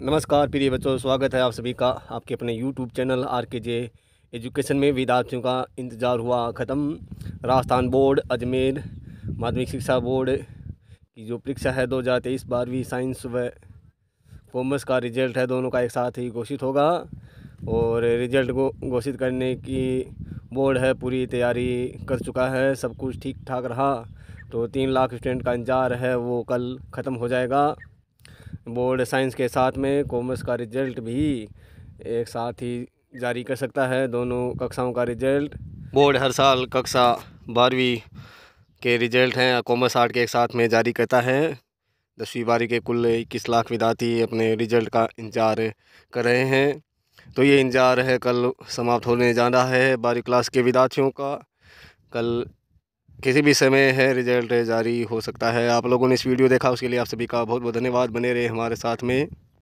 नमस्कार प्रिय बच्चों स्वागत है आप सभी का आपके अपने यूट्यूब चैनल आर के जे एजुकेशन में विद्यार्थियों का इंतज़ार हुआ ख़त्म राजस्थान बोर्ड अजमेर माध्यमिक शिक्षा बोर्ड की जो परीक्षा है दो हज़ार तेईस बारहवीं साइंस व कॉमर्स का रिजल्ट है दोनों का एक साथ ही घोषित होगा और रिजल्ट को घोषित करने की बोर्ड है पूरी तैयारी कर चुका है सब कुछ ठीक ठाक रहा तो तीन लाख स्टूडेंट का इंतजार है वो कल ख़त्म हो जाएगा बोर्ड साइंस के साथ में कॉमर्स का रिजल्ट भी एक साथ ही जारी कर सकता है दोनों कक्षाओं का रिजल्ट बोर्ड हर साल कक्षा बारहवीं के रिजल्ट हैं कॉमर्स आर्ट के एक साथ में जारी करता है दसवीं बारहवीं के कुल इक्कीस लाख विद्यार्थी अपने रिजल्ट का इंतजार कर रहे हैं तो ये इंतजार है कल समाप्त होने जा रहा है बारहवीं क्लास के विद्यार्थियों का कल किसी भी समय है रिजल्ट जारी हो सकता है आप लोगों ने इस वीडियो देखा उसके लिए आप सभी का बहुत बहुत धन्यवाद बने रहे हमारे साथ में